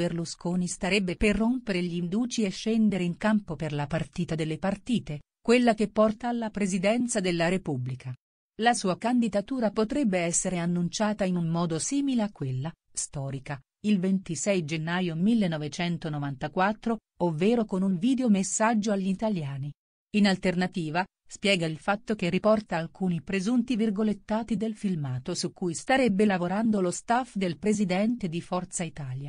Berlusconi starebbe per rompere gli induci e scendere in campo per la partita delle partite, quella che porta alla presidenza della Repubblica. La sua candidatura potrebbe essere annunciata in un modo simile a quella, storica, il 26 gennaio 1994, ovvero con un videomessaggio agli italiani. In alternativa, spiega il fatto che riporta alcuni presunti virgolettati del filmato su cui starebbe lavorando lo staff del presidente di Forza Italia,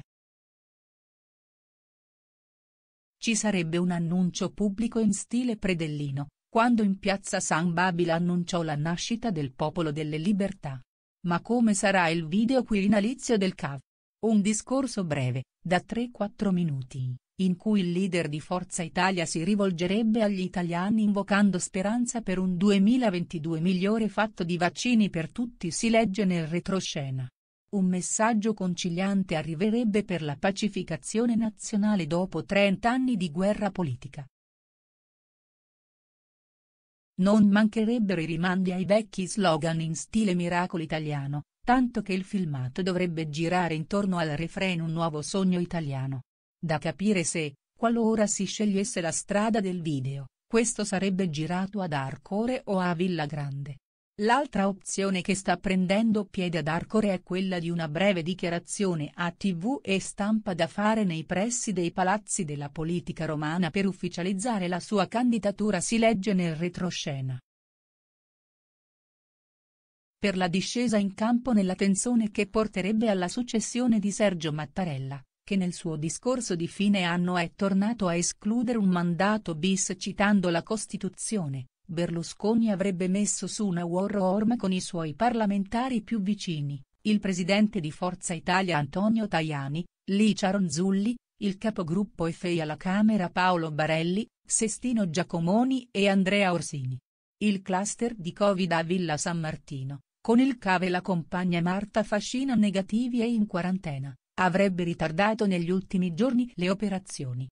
Ci sarebbe un annuncio pubblico in stile predellino, quando in piazza San Babila annunciò la nascita del popolo delle libertà. Ma come sarà il video quirinalizio del CAV? Un discorso breve, da 3-4 minuti, in cui il leader di Forza Italia si rivolgerebbe agli italiani invocando speranza per un 2022 migliore fatto di vaccini per tutti si legge nel retroscena. Un messaggio conciliante arriverebbe per la pacificazione nazionale dopo 30 anni di guerra politica. Non mancherebbero i rimandi ai vecchi slogan in stile miracolo italiano, tanto che il filmato dovrebbe girare intorno al refrain Un nuovo sogno italiano. Da capire se, qualora si scegliesse la strada del video, questo sarebbe girato ad Arcore o a Villa Grande. L'altra opzione che sta prendendo piede ad Arcore è quella di una breve dichiarazione a tv e stampa da fare nei pressi dei palazzi della politica romana per ufficializzare la sua candidatura si legge nel retroscena. Per la discesa in campo nella tensione che porterebbe alla successione di Sergio Mattarella, che nel suo discorso di fine anno è tornato a escludere un mandato bis citando la Costituzione, Berlusconi avrebbe messo su una war room con i suoi parlamentari più vicini, il presidente di Forza Italia Antonio Tajani, Licia Ronzulli, il capogruppo FEI alla Camera Paolo Barelli, Sestino Giacomoni e Andrea Orsini. Il cluster di Covid a Villa San Martino, con il cave e la compagna Marta Fascina negativi e in quarantena, avrebbe ritardato negli ultimi giorni le operazioni.